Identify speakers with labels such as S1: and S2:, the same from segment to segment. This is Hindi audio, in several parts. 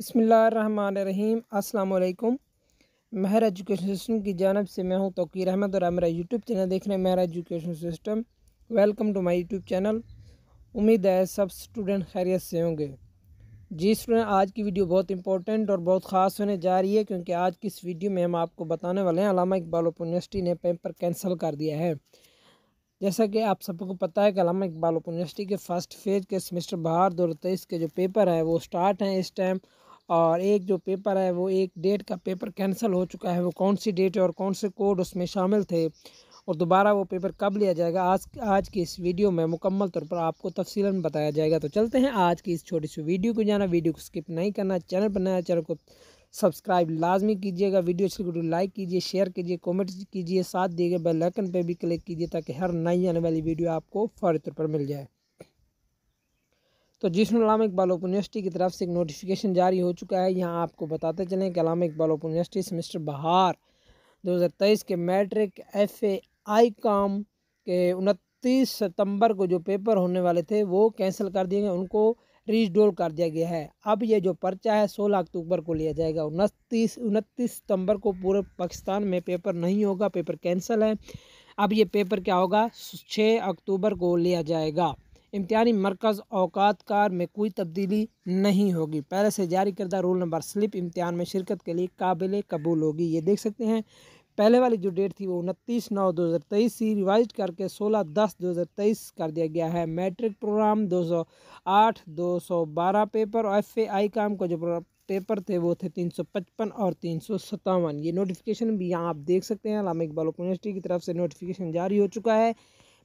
S1: बसमीम् अल्लाम महर एजुकेशन सिस्टम की जानब से मैं हूं तोकीर अहमद और मेरा यूट्यूब चैनल देख रहे हैं Mehar education system welcome to my YouTube channel उम्मीद है सब स्टूडेंट खैरियत से होंगे जी स्टूडेंट आज की वीडियो बहुत इंपॉर्टेंट और बहुत ख़ास होने जा रही है क्योंकि आज की इस वीडियो में हम आपको बताने वाले हैं अलामा इकबाल ओपन यूनिवर्सिटी ने पेपर कैंसिल कर दिया है जैसा कि आप सबको पता है कि अलामा इकबाल ओपन यूनिवर्सिटी के फर्स्ट फेज के सेमेस्टर बाहर दो के जो पेपर हैं वो स्टार्ट हैं इस टाइम और एक जो पेपर है वो एक डेट का पेपर कैंसिल हो चुका है वो कौन सी डेट और कौन से कोड उसमें शामिल थे और दोबारा वो पेपर कब लिया जाएगा आज आज की इस वीडियो में मुकम्मल तौर पर आपको तफसीला बताया जाएगा तो चलते हैं आज की इस छोटी सी वीडियो को जाना वीडियो को स्किप नहीं करना चैनल पर नया चैनल को सब्सक्राइब लाजमी कीजिएगा वीडियो अच्छी लगी तो लाइक कीजिए शेयर कीजिए कमेंट कीजिए साथ दिए गए बेल आइकन पर भी क्लिक कीजिए ताकि हर नई आने वाली वीडियो आपको फौरी तौर पर मिल जाए तो जिसमें अलामा इकबाल ओपन यूनिवर्सिटी की तरफ से एक नोटिफिकेशन जारी हो चुका है यहाँ आपको बताते चलें कि Allama Iqbal open university semester बहार 2023 के मैट्रिक एफ ए आई काम के उनतीस सितंबर को जो पेपर होने वाले थे वो कैंसिल कर दिए गए उनको रिजडोल कर दिया गया है अब ये जो पर्चा है सोलह अक्टूबर को लिया जाएगा उनतीस उनतीस सितम्बर को पूरे पाकिस्तान में पेपर नहीं होगा पेपर कैंसिल है अब ये पेपर क्या होगा छः अक्टूबर को लिया जाएगा इम्तहानी मरकज़ अवकात कार में कोई तब्दीली नहीं होगी पहले से जारी करदा रोल नंबर स्लिप इम्तहान में शिरकत के लिए काबिल कबूल होगी ये देख सकते हैं पहले वाली जो डेट थी वो उनतीस नौ दो हज़ार तेईस से रिवाइज करके सोलह दस दो हज़ार तेईस कर दिया गया है मैट्रिक प्रोग्राम दो सौ आठ दो सौ बारह पेपर और एफ ए आई काम का जो पेपर थे वो थे तीन सौ पचपन और तीन सौ सत्तावन ये नोटिफिकेशन भी यहाँ आप देख सकते हैं लामा इकबाल यूनिवर्सिटी की तरफ से नोटिफिकेशन जारी हो चुका है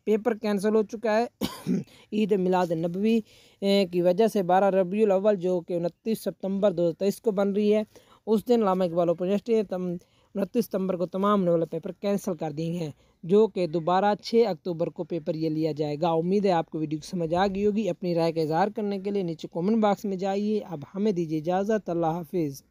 S1: पेपर कैंसिल हो चुका है ईद मिलाद नबी की वजह से बारह रबी अव्वल जो कि उनतीस सितंबर दो को बन रही है उस दिन लामा इकबाल ओपन यूनिवर्सिटी उनतीस सितंबर को तमाम होने वाले पेपर कैंसिल कर दिए हैं जो कि दोबारा छः अक्टूबर को पेपर ये लिया जाएगा उम्मीद है आपको वीडियो समझ आ गई होगी अपनी राय का इजहार करने के लिए नीचे कॉमेंट बॉक्स में जाइए अब हमें दीजिए इजाज़त अल्लाह हाफिज़